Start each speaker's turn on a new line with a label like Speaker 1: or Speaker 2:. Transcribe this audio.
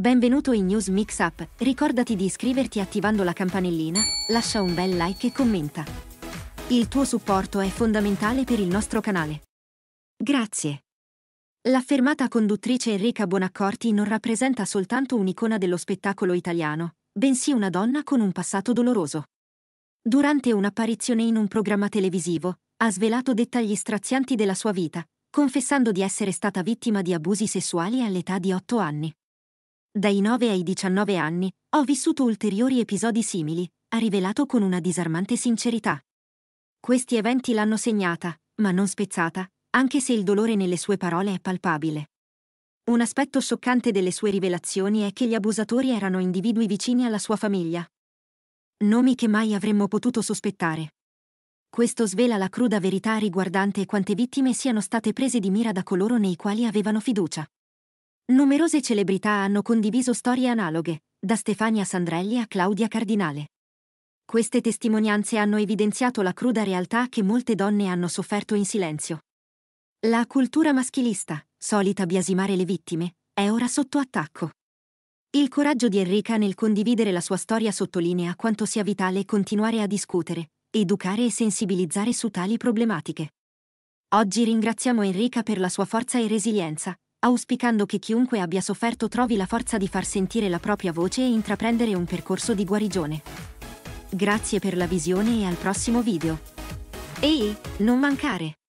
Speaker 1: Benvenuto in News Mix Up, ricordati di iscriverti attivando la campanellina, lascia un bel like e commenta. Il tuo supporto è fondamentale per il nostro canale. Grazie. L'affermata conduttrice Enrica Bonaccorti non rappresenta soltanto un'icona dello spettacolo italiano, bensì una donna con un passato doloroso. Durante un'apparizione in un programma televisivo, ha svelato dettagli strazianti della sua vita, confessando di essere stata vittima di abusi sessuali all'età di otto anni. Dai 9 ai 19 anni ho vissuto ulteriori episodi simili, ha rivelato con una disarmante sincerità. Questi eventi l'hanno segnata, ma non spezzata, anche se il dolore nelle sue parole è palpabile. Un aspetto scioccante delle sue rivelazioni è che gli abusatori erano individui vicini alla sua famiglia. Nomi che mai avremmo potuto sospettare. Questo svela la cruda verità riguardante quante vittime siano state prese di mira da coloro nei quali avevano fiducia. Numerose celebrità hanno condiviso storie analoghe, da Stefania Sandrelli a Claudia Cardinale. Queste testimonianze hanno evidenziato la cruda realtà che molte donne hanno sofferto in silenzio. La cultura maschilista, solita biasimare le vittime, è ora sotto attacco. Il coraggio di Enrica nel condividere la sua storia sottolinea quanto sia vitale continuare a discutere, educare e sensibilizzare su tali problematiche. Oggi ringraziamo Enrica per la sua forza e resilienza, auspicando che chiunque abbia sofferto trovi la forza di far sentire la propria voce e intraprendere un percorso di guarigione. Grazie per la visione e al prossimo video. Ehi, non mancare!